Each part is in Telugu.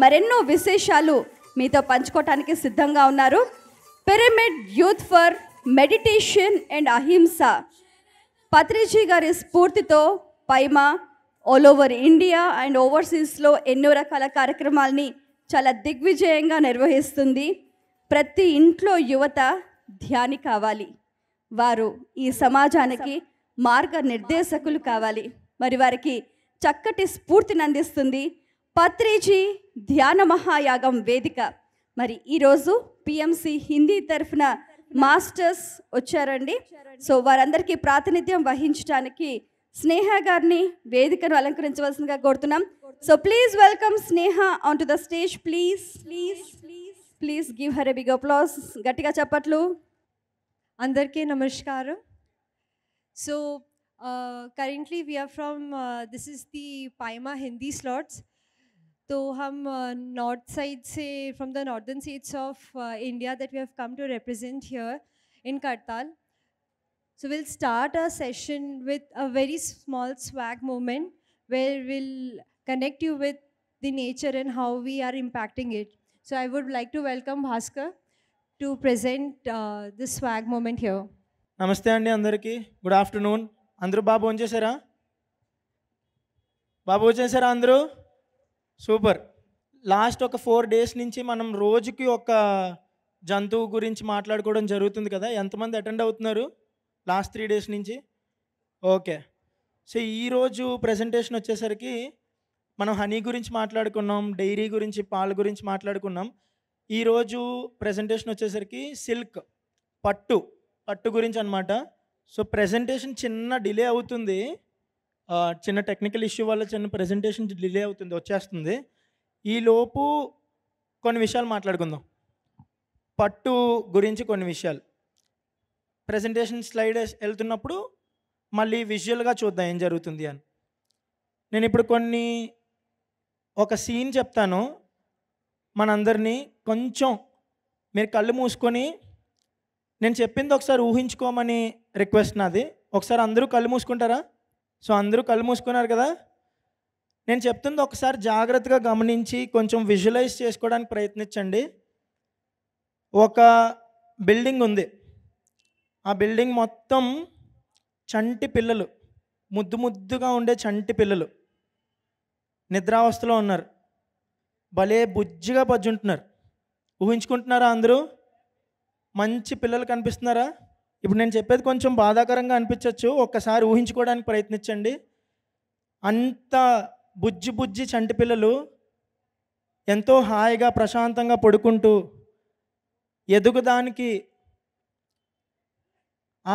మరెన్నో విశేషాలు మీతో పంచుకోవటానికి సిద్ధంగా ఉన్నారు pyramid youth for meditation and అహింస పత్రిజీ గారి స్ఫూర్తితో PYMA all over India and ఓవర్సీస్లో ఎన్నో రకాల కార్యక్రమాలని చాలా దిగ్విజయంగా నిర్వహిస్తుంది ప్రతి ఇంట్లో యువత ధ్యాని కావాలి వారు ఈ సమాజానికి మార్గ నిర్దేశకులు కావాలి మరి వారికి చక్కటి స్ఫూర్తిని అందిస్తుంది పత్రిజీ ధ్యాన మహాయాగం వేదిక మరి ఈరోజు పిఎంసి హిందీ తరఫున మాస్టర్స్ వచ్చారండి సో వారందరికీ ప్రాతినిధ్యం వహించడానికి స్నేహ గారిని వేదికను అలంకరించవలసిందిగా కోరుతున్నాం so please welcome Sneha on to the stage please please please please give her big applause గట్టిగా చెప్పట్లు అందరికీ నమస్కారం so currently we are from this is the PYMA Hindi slots तो हम नॉर्थ साइड से from the northern sides of India that we have come to represent here in करताल So we'll start our session with a very small swag moment where we'll connect you with the nature and how we are impacting it. So I would like to welcome Bhaskar to present uh, this swag moment here. Namaste, అండి అందరికీ గుడ్ ఆఫ్టర్నూన్ అందరూ బాబు ఫోన్ చేశారా బాబు వచ్చేసారా సూపర్ లాస్ట్ ఒక ఫోర్ డేస్ నుంచి మనం రోజుకి ఒక జంతువు గురించి మాట్లాడుకోవడం జరుగుతుంది కదా ఎంతమంది అటెండ్ అవుతున్నారు లాస్ట్ త్రీ డేస్ నుంచి ఓకే సో ఈరోజు ప్రజెంటేషన్ వచ్చేసరికి మనం హనీ గురించి మాట్లాడుకున్నాం డైరీ గురించి పాలు గురించి మాట్లాడుకున్నాం ఈరోజు ప్రజెంటేషన్ వచ్చేసరికి సిల్క్ పట్టు పట్టు గురించి అనమాట సో ప్రజెంటేషన్ చిన్న డిలే అవుతుంది చిన్న టెక్నికల్ ఇష్యూ వల్ల చిన్న ప్రజెంటేషన్ డిలే అవుతుంది వచ్చేస్తుంది ఈ లోపు కొన్ని విషయాలు మాట్లాడుకుందాం పట్టు గురించి కొన్ని విషయాలు ప్రజెంటేషన్ స్లైడ్ వెళ్తున్నప్పుడు మళ్ళీ విజువల్గా చూద్దాం ఏం జరుగుతుంది అని నేను ఇప్పుడు కొన్ని ఒక సీన్ చెప్తాను మనందరినీ కొంచెం మీరు కళ్ళు మూసుకొని నేను చెప్పింది ఒకసారి ఊహించుకోమని రిక్వెస్ట్ నాది ఒకసారి అందరూ కళ్ళు మూసుకుంటారా సో అందరూ కళ్ళు మూసుకున్నారు కదా నేను చెప్తుంది ఒకసారి జాగ్రత్తగా గమనించి కొంచెం విజువలైజ్ చేసుకోవడానికి ప్రయత్నించండి ఒక బిల్డింగ్ ఉంది ఆ బిల్డింగ్ మొత్తం చంటి పిల్లలు ముద్దు ముద్దుగా ఉండే చంటి పిల్లలు నిద్రావస్థలో ఉన్నారు భలే బుజ్జిగా బజ్జుంటున్నారు ఊహించుకుంటున్నారా అందరూ మంచి పిల్లలు కనిపిస్తున్నారా ఇప్పుడు నేను చెప్పేది కొంచెం బాధాకరంగా అనిపించవచ్చు ఒక్కసారి ఊహించుకోవడానికి ప్రయత్నించండి అంత బుజ్జి బుజ్జి చంటి పిల్లలు ఎంతో హాయిగా ప్రశాంతంగా పడుకుంటూ ఎదుగుదానికి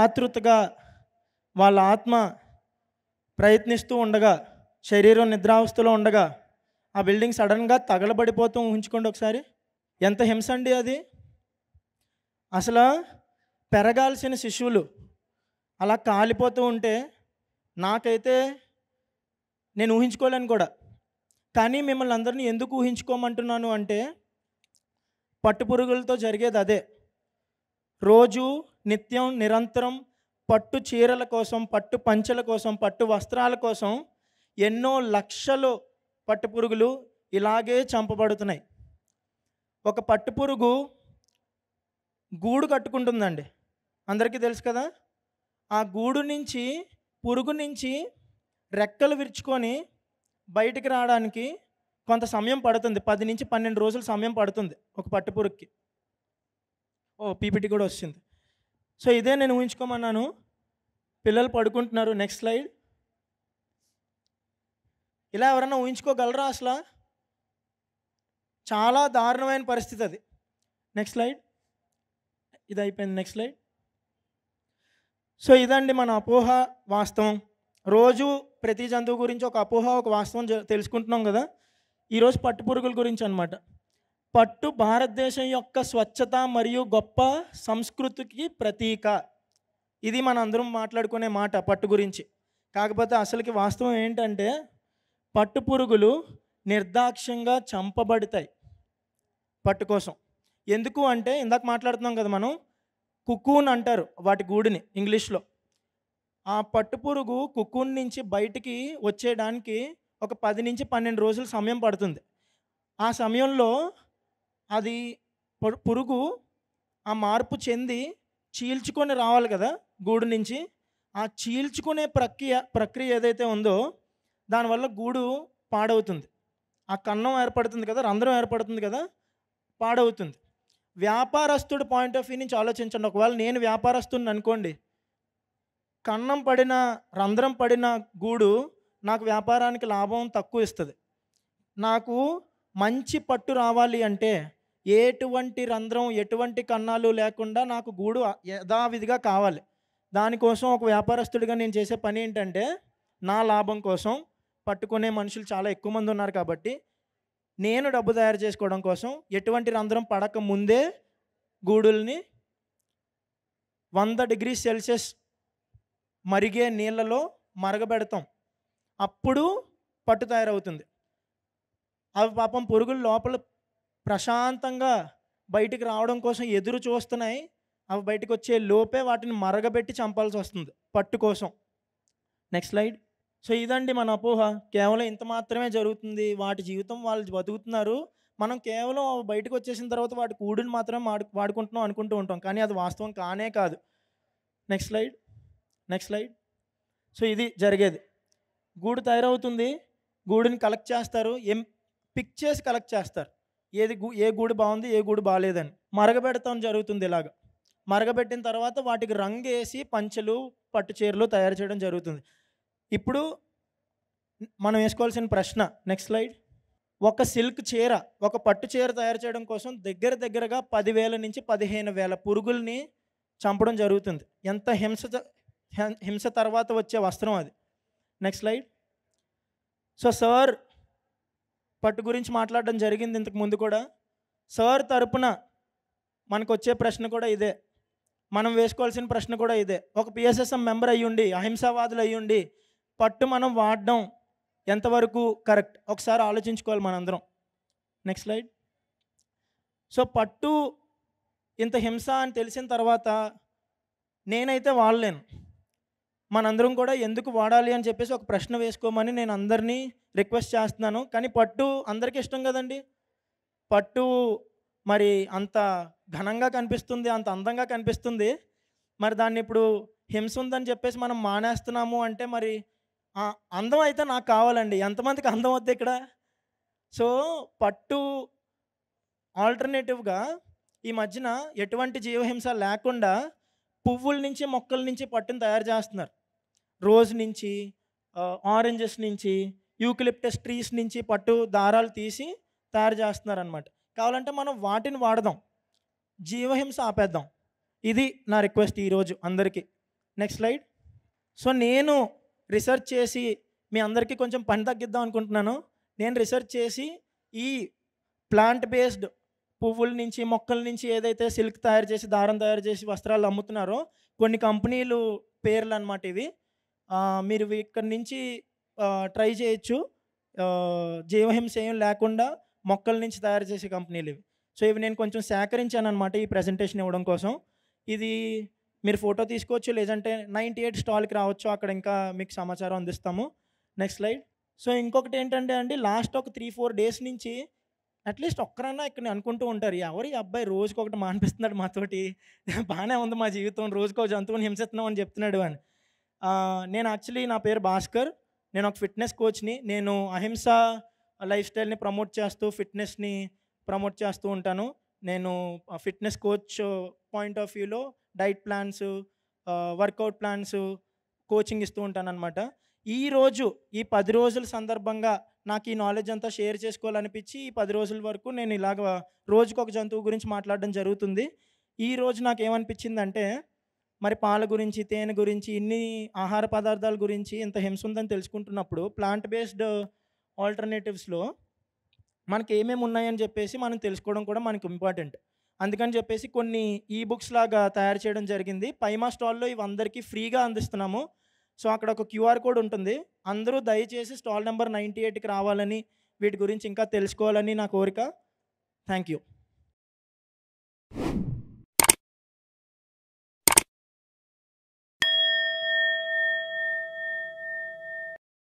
ఆతృతగా వాళ్ళ ఆత్మ ప్రయత్నిస్తూ ఉండగా శరీరం నిద్రావస్థలో ఉండగా ఆ బిల్డింగ్ సడన్గా తగలబడిపోతూ ఊహించుకోండి ఒకసారి ఎంత హింస అండి అది అసలు పెరగాల్సిన శిశువులు అలా కాలిపోతూ ఉంటే నాకైతే నేను ఊహించుకోలేను కూడా కానీ మిమ్మల్ని అందరినీ ఎందుకు ఊహించుకోమంటున్నాను అంటే పట్టుపురుగులతో జరిగేది అదే రోజు నిత్యం నిరంతరం పట్టు చీరల కోసం పట్టు పంచెల కోసం పట్టు వస్త్రాల కోసం ఎన్నో లక్షలు పట్టుపురుగులు ఇలాగే చంపబడుతున్నాయి ఒక పట్టుపురుగు గూడు కట్టుకుంటుందండి అందరికీ తెలుసు కదా ఆ గూడు నుంచి పురుగు నుంచి రెక్కలు విరుచుకొని బయటికి రావడానికి కొంత సమయం పడుతుంది పది నుంచి పన్నెండు రోజులు సమయం పడుతుంది ఒక పట్టుపురుగుకి ఓ పీపీటీ కూడా వచ్చింది సో ఇదే నేను ఊహించుకోమన్నాను పిల్లలు పడుకుంటున్నారు నెక్స్ట్ స్లైడ్ ఇలా ఎవరైనా ఊహించుకోగలరా అసలు చాలా దారుణమైన పరిస్థితి అది నెక్స్ట్ స్లైడ్ ఇది అయిపోయింది నెక్స్ట్ స్లైడ్ సో ఇదండి మన అపోహ వాస్తవం రోజు ప్రతి జంతువు గురించి ఒక అపోహ ఒక వాస్తవం తెలుసుకుంటున్నాం కదా ఈరోజు పట్టు పురుగుల గురించి అనమాట పట్టు భారతదేశం యొక్క స్వచ్ఛత మరియు గొప్ప సంస్కృతికి ప్రతీక ఇది మన అందరం మాట్లాడుకునే మాట పట్టు గురించి కాకపోతే అసలుకి వాస్తవం ఏంటంటే పట్టు పురుగులు నిర్దాక్ష్యంగా చంపబడతాయి పట్టు కోసం ఎందుకు అంటే ఇందాక మాట్లాడుతున్నాం కదా మనం కుకూన్ అంటారు వాటి గూడిని ఇంగ్లీష్లో ఆ పట్టుపురుగు కుకూన్ నుంచి బయటికి వచ్చేయడానికి ఒక పది నుంచి పన్నెండు రోజులు సమయం పడుతుంది ఆ సమయంలో అది పురుగు ఆ మార్పు చెంది చీల్చుకొని రావాలి కదా గూడు నుంచి ఆ చీల్చుకునే ప్రక్రియ ప్రక్రియ ఏదైతే ఉందో దానివల్ల గూడు పాడవుతుంది ఆ కన్నం ఏర్పడుతుంది కదా రంధ్రం ఏర్పడుతుంది కదా పాడవుతుంది వ్యాపారస్తుడు పాయింట్ ఆఫ్ వ్యూ నుంచి ఆలోచించండి ఒకవేళ నేను వ్యాపారస్తుని అనుకోండి కన్నం పడిన రంధ్రం పడిన గూడు నాకు వ్యాపారానికి లాభం తక్కువ ఇస్తుంది నాకు మంచి పట్టు రావాలి అంటే ఎటువంటి రంధ్రం ఎటువంటి కన్నాలు లేకుండా నాకు గూడు యథావిధిగా కావాలి దానికోసం ఒక వ్యాపారస్తుడిగా నేను చేసే పని ఏంటంటే నా లాభం కోసం పట్టుకునే మనుషులు చాలా ఎక్కువ మంది ఉన్నారు కాబట్టి నేను డబ్బు తయారు చేసుకోవడం కోసం ఎటువంటి రంధ్రం పడక ముందే గూడుల్ని వంద డిగ్రీ సెల్సియస్ మరిగే నీళ్ళలో మరగబెడతాం అప్పుడు పట్టు తయారవుతుంది అవి పాపం పురుగులు లోపల ప్రశాంతంగా బయటికి రావడం కోసం ఎదురు చూస్తున్నాయి అవి బయటకు వచ్చే లోపే వాటిని మరగబెట్టి చంపాల్సి వస్తుంది పట్టు కోసం నెక్స్ట్ స్లైడ్ సో ఇదండి మన అపోహ కేవలం ఇంత మాత్రమే జరుగుతుంది వాటి జీవితం వాళ్ళు బతుకుతున్నారు మనం కేవలం బయటకు వచ్చేసిన తర్వాత వాటి కూడిని మాత్రమే వాడు వాడుకుంటున్నాం అనుకుంటూ ఉంటాం కానీ అది వాస్తవం కానే కాదు next slide next slide so ఇది జరిగేది గూడు తయారవుతుంది గూడుని కలెక్ట్ చేస్తారు ఏం పిక్ చేసి కలెక్ట్ చేస్తారు ఏది ఏ గూడు బాగుంది ఏ గూడు బాగాలేదని మరగబెడతాం జరుగుతుంది ఇలాగ మరగబెట్టిన తర్వాత వాటికి రంగు వేసి పంచెలు పట్టు చీరలు తయారు చేయడం జరుగుతుంది ఇప్పుడు మనం వేసుకోవాల్సిన ప్రశ్న నెక్స్ట్ స్లైడ్ ఒక సిల్క్ చీర ఒక పట్టు చీర తయారు చేయడం కోసం దగ్గర దగ్గరగా పదివేల నుంచి పదిహేను వేల పురుగుల్ని చంపడం జరుగుతుంది ఎంత హింస హింస తర్వాత వచ్చే వస్త్రం అది నెక్స్ట్ స్లైడ్ సో సార్ పట్టు గురించి మాట్లాడడం జరిగింది ఇంతకు ముందు కూడా సార్ తరపున మనకు వచ్చే ప్రశ్న కూడా ఇదే మనం వేసుకోవాల్సిన ప్రశ్న కూడా ఇదే ఒక పిఎస్ఎస్ఎం మెంబర్ అయ్యుండి అహింసావాదులు అయ్యుండి పట్టు మనం వాడడం ఎంతవరకు కరెక్ట్ ఒకసారి ఆలోచించుకోవాలి మనందరం నెక్స్ట్ స్లైడ్ సో పట్టు ఇంత హింస అని తెలిసిన తర్వాత నేనైతే వాడలేను మనందరం కూడా ఎందుకు వాడాలి అని చెప్పేసి ఒక ప్రశ్న వేసుకోమని నేను అందరినీ రిక్వెస్ట్ చేస్తున్నాను కానీ పట్టు అందరికీ ఇష్టం కదండి పట్టు మరి అంత ఘనంగా కనిపిస్తుంది అంత అందంగా కనిపిస్తుంది మరి దాన్ని ఇప్పుడు హింస ఉందని చెప్పేసి మనం మానేస్తున్నాము అంటే మరి అందం అయితే నాకు కావాలండి ఎంతమందికి అందం వద్దు ఇక్కడ సో పట్టు ఆల్టర్నేటివ్గా ఈ మధ్యన ఎటువంటి జీవహింస లేకుండా పువ్వుల నుంచి మొక్కల నుంచి పట్టును తయారు చేస్తున్నారు రోజ్ నుంచి ఆరెంజెస్ నుంచి యూక్లిప్టస్ ట్రీస్ నుంచి పట్టు దారాలు తీసి తయారు చేస్తున్నారు అనమాట కావాలంటే మనం వాటిని వాడదాం జీవహింస ఆపేద్దాం ఇది నా రిక్వెస్ట్ ఈరోజు అందరికీ నెక్స్ట్ స్లైడ్ సో నేను రీసెర్చ్ చేసి మీ అందరికీ కొంచెం పని తగ్గిద్దాం అనుకుంటున్నాను నేను రీసెర్చ్ చేసి ఈ ప్లాంట్ బేస్డ్ పువ్వుల నుంచి మొక్కల నుంచి ఏదైతే సిల్క్ తయారు చేసి దారం తయారు చేసి వస్త్రాలు అమ్ముతున్నారో కొన్ని కంపెనీలు పేర్లు అనమాట ఇవి మీరు ఇక్కడి నుంచి ట్రై చేయొచ్చు జీవహింస ఏం లేకుండా మొక్కల నుంచి తయారు చేసే కంపెనీలు ఇవి సో ఇవి నేను కొంచెం సేకరించాను అనమాట ఈ ప్రజెంటేషన్ ఇవ్వడం కోసం ఇది మీరు ఫోటో తీసుకోవచ్చు లేదంటే నైంటీ ఎయిట్ స్టాల్కి రావచ్చు అక్కడ ఇంకా మీకు సమాచారం అందిస్తాము నెక్స్ట్ స్లైడ్ సో ఇంకొకటి ఏంటంటే అండి లాస్ట్ ఒక త్రీ ఫోర్ డేస్ నుంచి అట్లీస్ట్ ఒక్కరన్నా ఇక్కడ అనుకుంటూ ఉంటారు ఎవరి ఈ అబ్బాయి రోజుకి ఒకటి మానిపిస్తున్నాడు మాతోటి బాగానే ఉంది మా జీవితం రోజుకో జంతువుని హింసిస్తున్నాం అని చెప్తున్నాడు అని నేను యాక్చువల్లీ నా పేరు భాస్కర్ నేను ఒక ఫిట్నెస్ కోచ్ని నేను అహింస లైఫ్ స్టైల్ని ప్రమోట్ చేస్తూ ఫిట్నెస్ని ప్రమోట్ చేస్తూ ఉంటాను నేను ఫిట్నెస్ కోచ్ పాయింట్ ఆఫ్ వ్యూలో diet plans workout plans coaching ఇస్తూ ఉంటాను అనమాట ఈరోజు ఈ పది రోజుల సందర్భంగా నాకు ఈ నాలెడ్జ్ అంతా షేర్ చేసుకోవాలనిపించి ఈ పది రోజుల వరకు నేను ఇలాగ రోజుకు ఒక జంతువు గురించి మాట్లాడడం జరుగుతుంది ఈ రోజు నాకు ఏమనిపించిందంటే మరి పాల గురించి తేనె గురించి ఇన్ని ఆహార పదార్థాల గురించి ఇంత హింస ఉందని తెలుసుకుంటున్నప్పుడు ప్లాంట్ బేస్డ్ ఆల్టర్నేటివ్స్లో మనకి ఏమేమి ఉన్నాయని చెప్పేసి మనం తెలుసుకోవడం కూడా మనకి ఇంపార్టెంట్ అందుకని చెప్పేసి కొన్ని ఈ బుక్స్ లాగా తయారు చేయడం జరిగింది పైమా స్టాల్లో ఇవి అందరికీ ఫ్రీగా అందిస్తున్నాము సో అక్కడ ఒక క్యూఆర్ కోడ్ ఉంటుంది అందరూ దయచేసి స్టాల్ నెంబర్ నైంటీ ఎయిట్కి రావాలని వీటి గురించి ఇంకా తెలుసుకోవాలని నా కోరిక థ్యాంక్ యూ